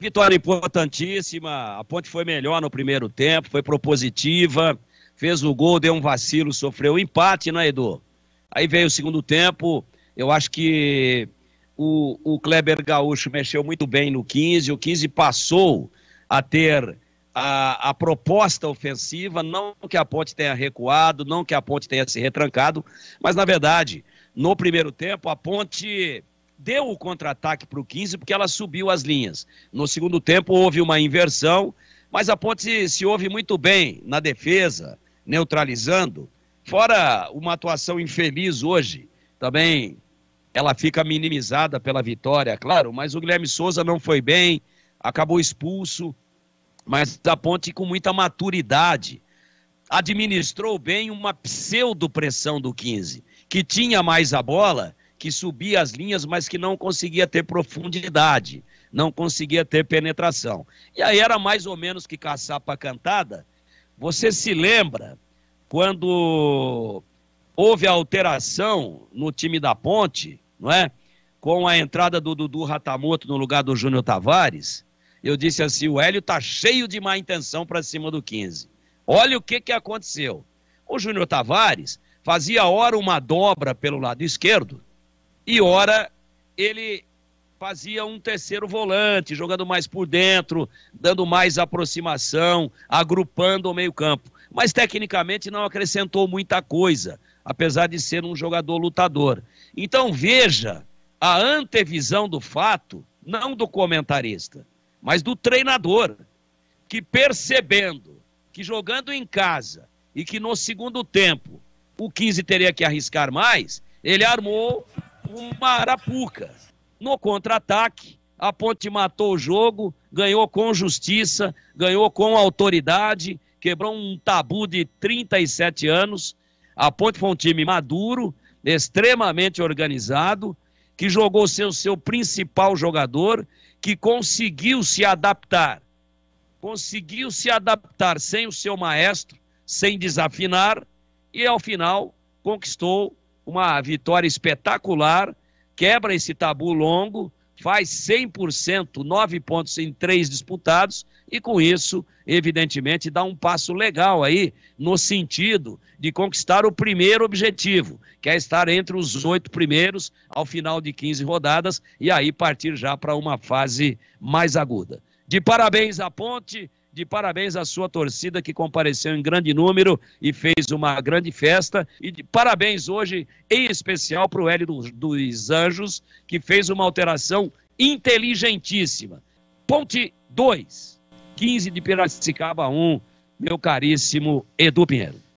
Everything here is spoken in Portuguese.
Vitória importantíssima. A Ponte foi melhor no primeiro tempo, foi propositiva, fez o gol, deu um vacilo, sofreu um empate, né, Edu? Aí veio o segundo tempo. Eu acho que o, o Kleber Gaúcho mexeu muito bem no 15. O 15 passou a ter a, a, proposta ofensiva, não que a Ponte tenha recuado, não que a Ponte tenha se retrancado, mas na verdade, no primeiro tempo, a Ponte deu o contra-ataque para o 15 porque ela subiu as linhas. No segundo tempo houve uma inversão, mas a Ponte se, se houve muito bem na defesa, neutralizando. Fora uma atuação infeliz hoje, também ela fica minimizada pela vitória, claro, mas o Guilherme Souza não foi bem, acabou expulso, mas a Ponte com muita maturidade administrou bem uma pseudo pressão do 15, que tinha mais a bola que subia as linhas, mas que não conseguia ter profundidade, não conseguia ter penetração. E aí era mais ou menos que caçapa cantada. Você se lembra quando houve a alteração no time da Ponte, não é? Com a entrada do Dudu Ratamoto no lugar do Júnior Tavares, eu disse assim: o Hélio tá cheio de má intenção para cima do 15. Olha o que, que aconteceu. O Júnior Tavares fazia hora uma dobra pelo lado esquerdo, e ora ele fazia um terceiro volante, jogando mais por dentro, dando mais aproximação, agrupando o meio-campo. Mas tecnicamente não acrescentou muita coisa, apesar de ser um jogador lutador. Então veja a antevisão do fato, não do comentarista, mas do treinador, que percebendo que jogando em casa e que no segundo tempo o 15 teria que arriscar mais, ele armou uma arapuca. No contra-ataque, a Ponte matou o jogo, ganhou com justiça, ganhou com autoridade, quebrou um tabu de 37 anos. A Ponte foi um time maduro, extremamente organizado, que jogou o seu principal jogador, que conseguiu se adaptar. Conseguiu se adaptar sem o seu maestro, sem desafinar e ao final conquistou uma vitória espetacular, quebra esse tabu longo, faz 100%, nove pontos em três disputados, e com isso, evidentemente, dá um passo legal aí no sentido de conquistar o primeiro objetivo, que é estar entre os oito primeiros ao final de 15 rodadas e aí partir já para uma fase mais aguda. De parabéns à Ponte, de parabéns à sua torcida que compareceu em grande número e fez uma grande festa. E de parabéns hoje, em especial, para o Hélio dos Anjos, que fez uma alteração inteligentíssima. Ponte 2, 15 de Piracicaba 1, meu caríssimo Edu Pinheiro.